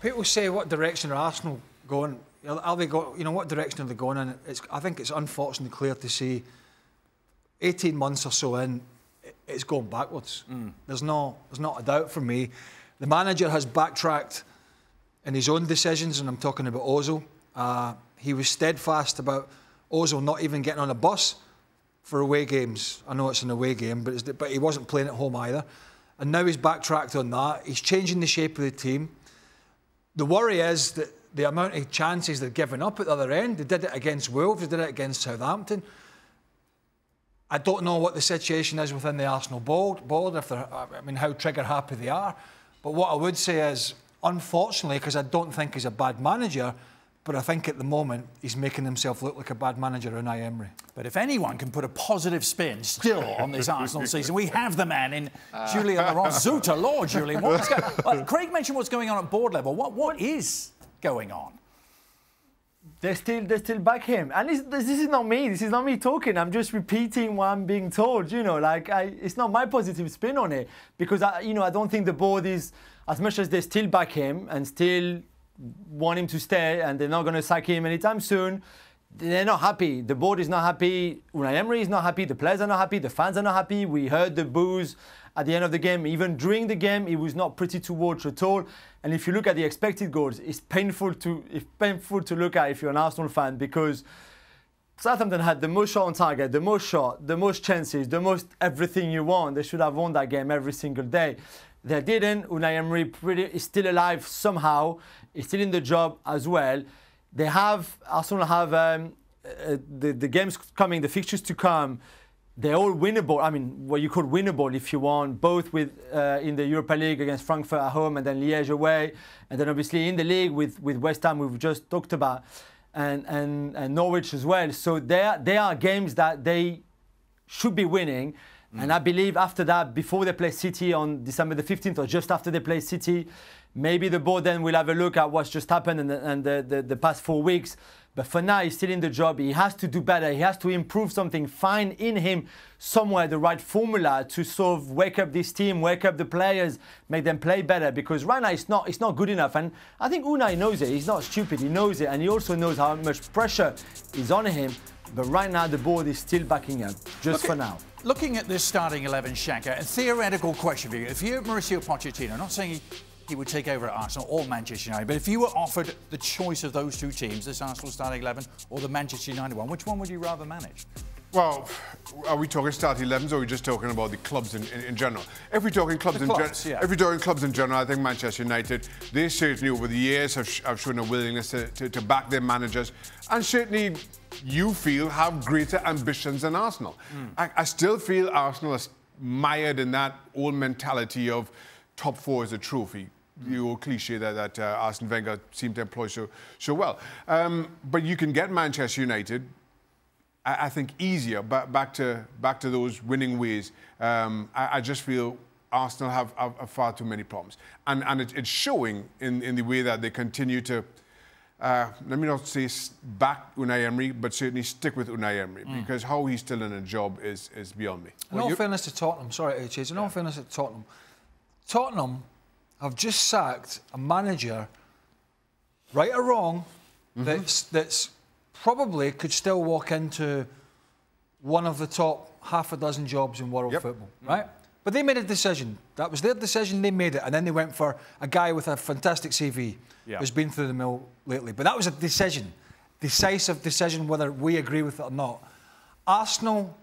People say what direction are Arsenal going? Are they go, you know what direction are they going in? It's, I think it's unfortunately clear to see. 18 months or so in, it's going backwards. Mm. There's no there's not a doubt for me. The manager has backtracked in his own decisions, and I'm talking about Ozil. Uh, he was steadfast about Ozil not even getting on a bus for away games. I know it's an away game, but but he wasn't playing at home either. And now he's backtracked on that. He's changing the shape of the team the worry is that the amount of chances they're given up at the other end. They did it against Wolves, they did it against Southampton. I don't know what the situation is within the Arsenal board, board if they're, I mean, how trigger happy they are. But what I would say is, unfortunately, because I don't think he's a bad manager, but I think at the moment, he's making himself look like a bad manager, I, Emery. But if anyone can put a positive spin still on this Arsenal season, we have the man in uh. Julian Laurent. Zuta, Lord, Julian. What's going Craig mentioned what's going on at board level. What, what is going on? they still they still back him and this, this, is not me this is not me talking i'm just repeating what i'm being told you know like I, it's not my positive spin on it because i you know i don't think the board is as much as they still back him and still want him to stay and they're not going to sack him anytime soon. They're not happy. The board is not happy. Unai Emery is not happy. The players are not happy. The fans are not happy. We heard the boos at the end of the game. Even during the game, it was not pretty to watch at all. And if you look at the expected goals, it's painful to it's painful to look at if you're an Arsenal fan because Southampton had the most shot on target, the most shot, the most chances, the most everything you want. They should have won that game every single day. They didn't. Unai Emery pretty, is still alive somehow. He's still in the job as well. They have Arsenal have um, uh, the, the games coming, the fixtures to come. They're all winnable. I mean, what you call winnable if you want, both with uh, in the Europa League against Frankfurt at home and then Liège away, and then obviously in the league with, with West Ham we've just talked about, and, and, and Norwich as well. So they are, they are games that they should be winning. Mm. And I believe after that, before they play City on December the 15th or just after they play City, maybe the board then will have a look at what's just happened and the, and the, the, the past four weeks. But for now, he's still in the job. He has to do better. He has to improve something. Find in him somewhere the right formula to sort of wake up this team, wake up the players, make them play better. Because right now, it's not, it's not good enough. And I think Unai knows it. He's not stupid. He knows it. And he also knows how much pressure is on him. But right now, the board is still backing up, just okay. for now looking at this starting 11, Shaka, a theoretical question for you. If you're Mauricio Pochettino, I'm not saying he, would take over at Arsenal or Manchester United, but if you were offered the choice of those two teams, this Arsenal starting 11 or the Manchester United one, which one would you rather manage? Well, are we talking starting 11s or are we just talking about the clubs in, in, in general? If we're talking clubs, in clubs, yeah. if we're talking clubs in general, I think Manchester United, they certainly over the years have, sh have shown a willingness to, to, to back their managers and certainly you feel have greater ambitions than Arsenal. Mm. I, I still feel Arsenal is mired in that old mentality of top four is a trophy hmm. the old cliche that, that uh, Arsene Wenger seemed to employ so, so well. Um, but you can get Manchester United, I, I think, easier back, back, to, back to those winning ways. Um, I, I, just feel Arsenal have, have, have, far too many problems. And, and it, it's showing in, in the way that they continue to uh, let me not say back Unai Emery, but certainly stick with Unai Emery mm. because how he's still in a job is, is beyond me. In well, all fairness to Tottenham, sorry, HH, uh, in yeah. all fairness to Tottenham, Tottenham have just sacked a manager, right or wrong, mm -hmm. that's, that's probably could still walk into one of the top half a dozen jobs in world yep. football, right? Mm. But they made a decision. That was their decision. They made it, and then they went for a guy with a fantastic CV yeah. who's been through the mill lately. But that was a decision, decisive decision, whether we agree with it or not. Arsenal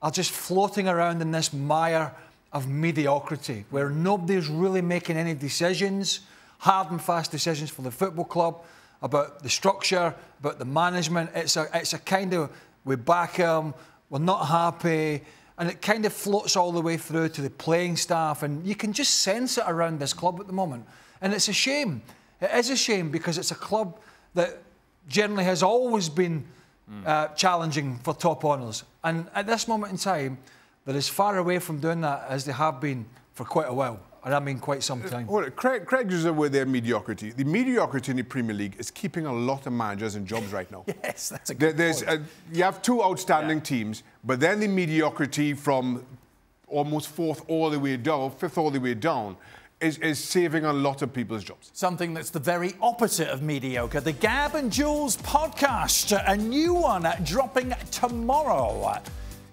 are just floating around in this mire of mediocrity, where nobody's really making any decisions, hard and fast decisions for the football club about the structure, about the management. It's a, it's a kind of we back him. we're not happy and it kind of floats all the way through to the playing staff, and you can just sense it around this club at the moment. And it's a shame. It is a shame because it's a club that generally has always been mm. uh, challenging for top honours. And at this moment in time, they're as far away from doing that as they have been for quite a while and I mean quite some time. Well, Craig, Craig is aware their mediocrity. The mediocrity in the Premier League is keeping a lot of managers in jobs right now. yes, that's a good there, there's point. A, uh, you have two outstanding yeah. teams, but then the mediocrity from almost fourth all the way down, fifth all the way down, is, is, saving a lot of people's jobs. Something that's the very opposite of mediocre. The Gab and Jules podcast, a new one dropping tomorrow.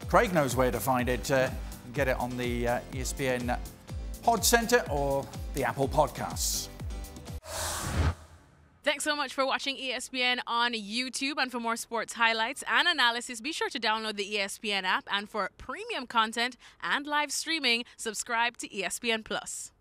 Craig knows where to find it. Uh, get it on the uh, ESPN Pod Centre or the Apple Podcasts. Thanks so much for watching ESPN on YouTube. And for more sports highlights and analysis, be sure to download the ESPN app. And for premium content and live streaming, subscribe to ESPN Plus.